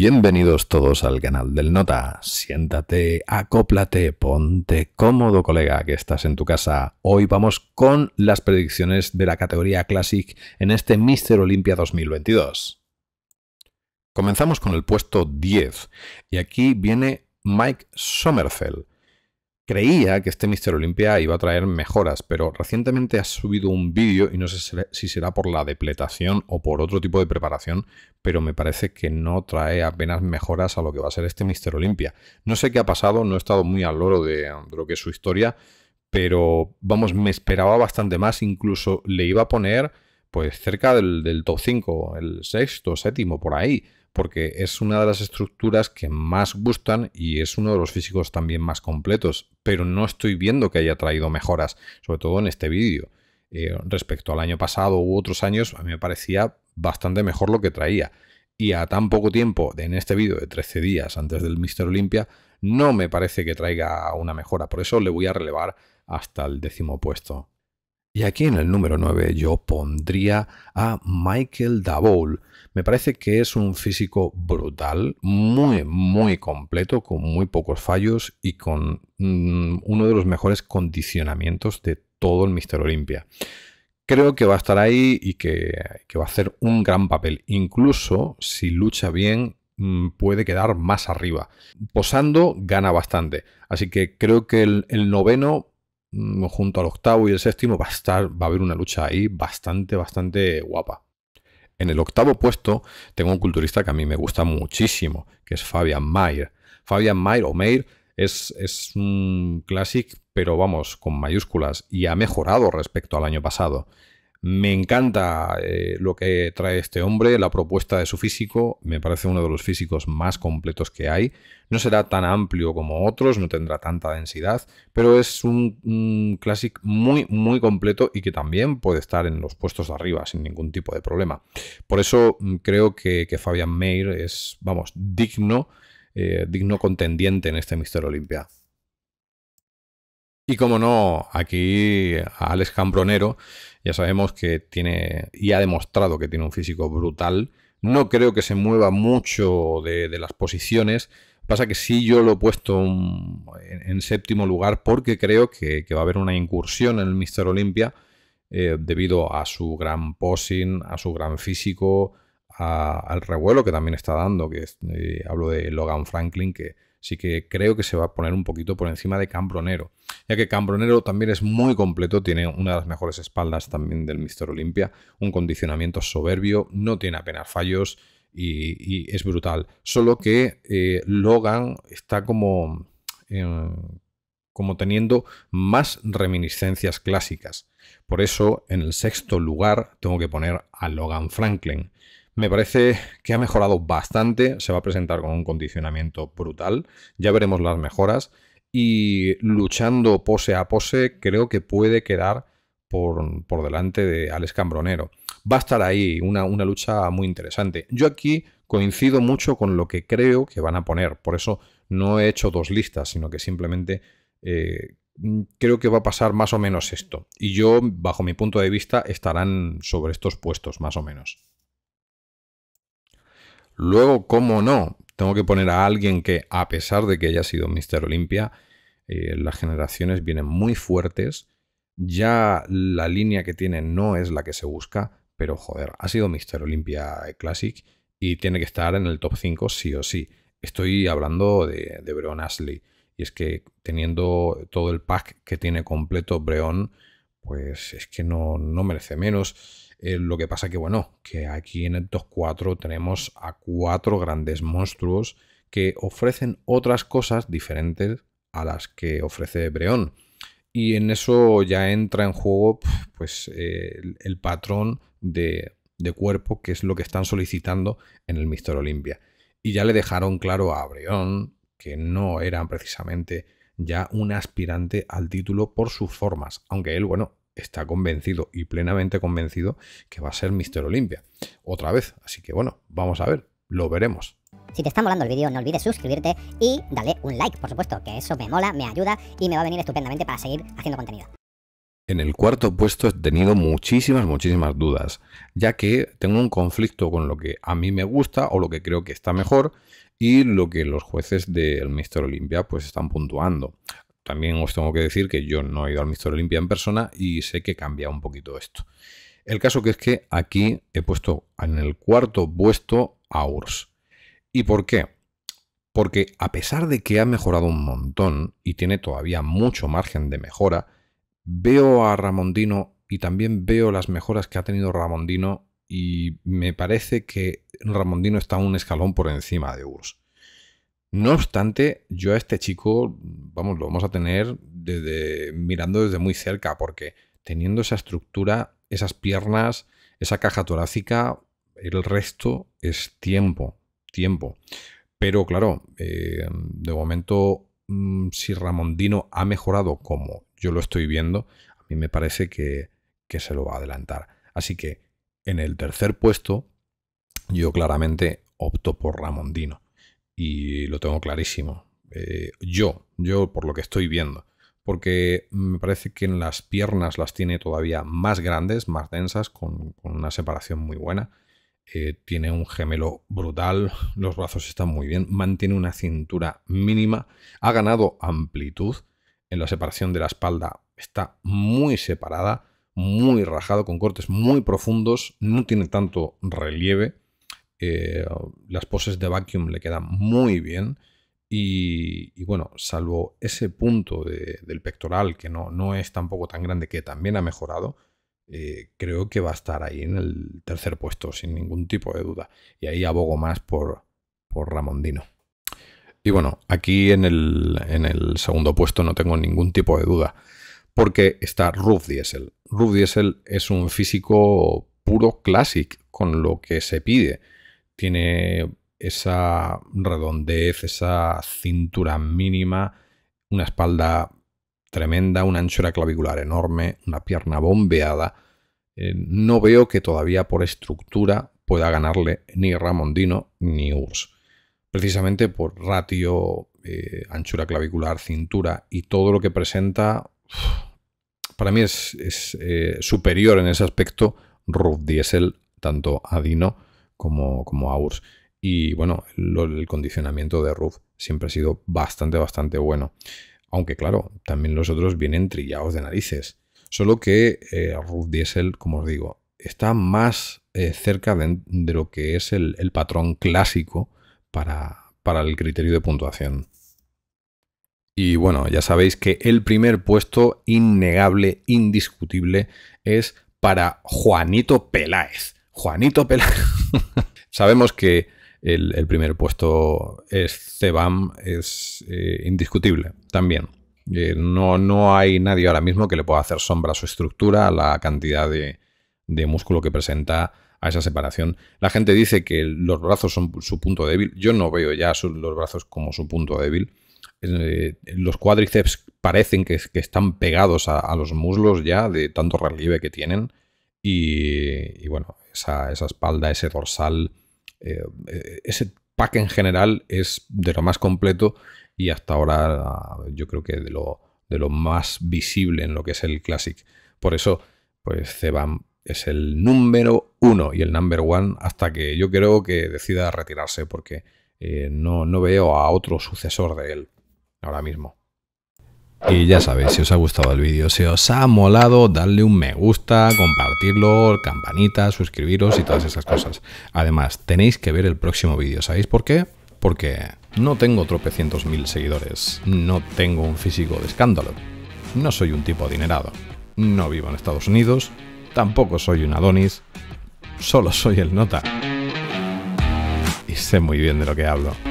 Bienvenidos todos al canal del Nota. Siéntate, acóplate, ponte cómodo, colega, que estás en tu casa. Hoy vamos con las predicciones de la categoría Classic en este Mister Olympia 2022. Comenzamos con el puesto 10 y aquí viene Mike Sommerfeld Creía que este Mister Olympia iba a traer mejoras, pero recientemente ha subido un vídeo y no sé si será por la depletación o por otro tipo de preparación, pero me parece que no trae apenas mejoras a lo que va a ser este Mister Olympia. No sé qué ha pasado, no he estado muy al loro de, lo que es su historia, pero vamos, me esperaba bastante más, incluso le iba a poner pues cerca del, del top 5, el sexto, séptimo, por ahí porque es una de las estructuras que más gustan y es uno de los físicos también más completos, pero no estoy viendo que haya traído mejoras, sobre todo en este vídeo. Eh, respecto al año pasado u otros años, a mí me parecía bastante mejor lo que traía. Y a tan poco tiempo, en este vídeo de 13 días antes del Mr. Olympia, no me parece que traiga una mejora. Por eso le voy a relevar hasta el décimo puesto. Y aquí en el número 9 yo pondría a Michael Daboul. Me parece que es un físico brutal, muy, muy completo, con muy pocos fallos y con mm, uno de los mejores condicionamientos de todo el Mister Olimpia. Creo que va a estar ahí y que, va a hacer un gran papel. Incluso si lucha bien, mm, puede quedar más arriba. Posando gana bastante. Así que creo que el, noveno Mm, junto al octavo y el séptimo, va a estar, va a haber una lucha ahí bastante, bastante guapa. En el octavo puesto tengo un culturista que a mí me gusta muchísimo, que es Fabian Mayer. Fabian Mayer o Mayer es, un clásico pero vamos, con mayúsculas, y ha mejorado respecto al año pasado. Me encanta eh, lo que trae este hombre, la propuesta de su físico, me parece uno de los físicos más completos que hay. No será tan amplio como otros, no tendrá tanta densidad, pero es un, clásico Classic muy, muy completo y que también puede estar en los puestos de arriba sin ningún tipo de problema. Por eso mm, creo que, Fabian Meir es, vamos, digno, eh, digno contendiente en este Mister Olimpia. Y como no, aquí Alex Cambronero ya sabemos que tiene y ha demostrado que tiene un físico brutal. No creo que se mueva mucho de, las posiciones. Pasa que sí yo lo he puesto en, séptimo lugar porque creo que, va a haber una incursión en el Mister Olympia eh, debido a su gran posing, a su gran físico, al revuelo que también está dando. Que es, eh, hablo de Logan Franklin, que, Así que creo que se va a poner un poquito por encima de Cambronero, ya que Cambronero también es muy completo, tiene una de las mejores espaldas también del Mister Olimpia, un condicionamiento soberbio, no tiene apenas fallos y, es brutal. Solo que eh, Logan está como, em, como teniendo más reminiscencias clásicas. Por eso, en el sexto lugar, tengo que poner a Logan Franklin me parece que ha mejorado bastante, se va a presentar con un condicionamiento brutal, ya veremos las mejoras y luchando pose a pose creo que puede quedar por, delante de Alex Cambronero. Va a estar ahí una, lucha muy interesante. Yo aquí coincido mucho con lo que creo que van a poner, por eso no he hecho dos listas, sino que simplemente eh, creo que va a pasar más o menos esto. Y yo, bajo mi punto de vista, estarán sobre estos puestos, más o menos. Luego, cómo no, tengo que poner a alguien que, a pesar de que haya sido Mr. Olympia, eh, las generaciones vienen muy fuertes. Ya la línea que tiene no es la que se busca, pero joder, ha sido Mr. Olympia Classic y tiene que estar en el top 5 sí o sí. Estoy hablando de, de Breon Ashley. Y es que teniendo todo el pack que tiene completo Breon, pues es que no, no merece menos. Eh, lo que pasa que, bueno, que aquí en el 2 4 tenemos a cuatro grandes monstruos que ofrecen otras cosas diferentes a las que ofrece Breón. Y en eso ya entra en juego pues, el, patrón de, cuerpo, que es lo que están solicitando en el Mister Olimpia. Y ya le dejaron claro a Breón que no eran precisamente ya un aspirante al título por sus formas, aunque él, bueno, está convencido y plenamente convencido que va a ser Mister Olimpia. Otra vez. Así que bueno, vamos a ver. Lo veremos. Si te está molando el vídeo, no olvides suscribirte y dale un like, por supuesto, que eso me mola, me ayuda y me va a venir estupendamente para seguir haciendo contenido. En el cuarto puesto he tenido muchísimas, muchísimas dudas, ya que tengo un conflicto con lo que a mí me gusta o lo que creo que está mejor y lo que los jueces del Mister Olimpia pues están puntuando. También os tengo que decir que yo no he ido al Mister Olimpia en persona y sé que cambia un poquito esto. El caso que es que aquí he puesto en el cuarto puesto a URSS. ¿Y por qué? Porque a pesar de que ha mejorado un montón y tiene todavía mucho margen de mejora, veo a Ramondino y también veo las mejoras que ha tenido Ramondino y me parece que Ramondino está un escalón por encima de URSS. No obstante, yo a este chico, vamos, lo vamos a tener desde, mirando desde muy cerca, porque teniendo esa estructura, esas piernas, esa caja torácica, el resto es tiempo, tiempo. Pero claro, eh, de momento, mm, si Ramondino ha mejorado como yo lo estoy viendo, a mí me parece que, que se lo va a adelantar. Así que en el tercer puesto, yo claramente opto por Ramondino y lo tengo clarísimo. Eh, yo, yo por lo que estoy viendo. Porque me parece que en las piernas las tiene todavía más grandes, más densas, con, una separación muy buena. Eh, tiene un gemelo brutal, los brazos están muy bien, mantiene una cintura mínima, ha ganado amplitud en la separación de la espalda, está muy separada, muy rajado, con cortes muy profundos, no tiene tanto relieve eh, las poses de vacuum le quedan muy bien. Y, bueno, salvo ese punto del pectoral que no, no es tampoco tan grande, que también ha mejorado, eh, creo que va a estar ahí en el tercer puesto, sin ningún tipo de duda. Y ahí abogo más por, por Ramondino. Y bueno, aquí en el, segundo puesto no tengo ningún tipo de duda, porque está Ruf Diesel. Ruf Diesel es un físico puro clásico con lo que se pide tiene esa redondez, esa cintura mínima, una espalda tremenda, una anchura clavicular enorme, una pierna bombeada. Eh, no veo que todavía por estructura pueda ganarle ni Ramondino ni Urs. Precisamente por ratio, eh, anchura clavicular, cintura y todo lo que presenta, para mí es, eh, superior en ese aspecto Ruth Diesel, tanto a Dino como, como AURS. Y bueno, el condicionamiento de Roof siempre ha sido bastante, bastante bueno. Aunque claro, también los otros vienen trillados de narices. Solo que eh, Diesel, como os digo, está más eh, cerca de, lo que es el, el patrón clásico para, para el criterio de puntuación. Y bueno, ya sabéis que el primer puesto innegable, indiscutible, es para Juanito Peláez. Juanito Peláez. Sabemos que el, primer puesto es cebam es eh, indiscutible también. Eh, no, no, hay nadie ahora mismo que le pueda hacer sombra a su estructura, a la cantidad de, músculo que presenta a esa separación. La gente dice que los brazos son su punto débil. Yo no veo ya los brazos como su punto débil. Eh, los cuádriceps parecen que, están pegados a, los muslos ya de tanto relieve que tienen. Y, bueno, esa, esa, espalda, ese dorsal, eh, eh, ese pack en general es de lo más completo y hasta ahora eh, yo creo que de lo, de lo más visible en lo que es el Classic. Por eso, pues Ceban es el número uno y el number one hasta que yo creo que decida retirarse porque no, no veo a otro sucesor de él ahora mismo. Y ya sabéis, si os ha gustado el vídeo, si os ha molado, darle un me gusta, compartirlo, campanita, suscribiros y todas esas cosas. Además, tenéis que ver el próximo vídeo, ¿sabéis por qué? Porque no tengo tropecientos mil seguidores, no tengo un físico de escándalo, no soy un tipo adinerado, no vivo en Estados Unidos, tampoco soy un Adonis, solo soy el nota. Y sé muy bien de lo que hablo.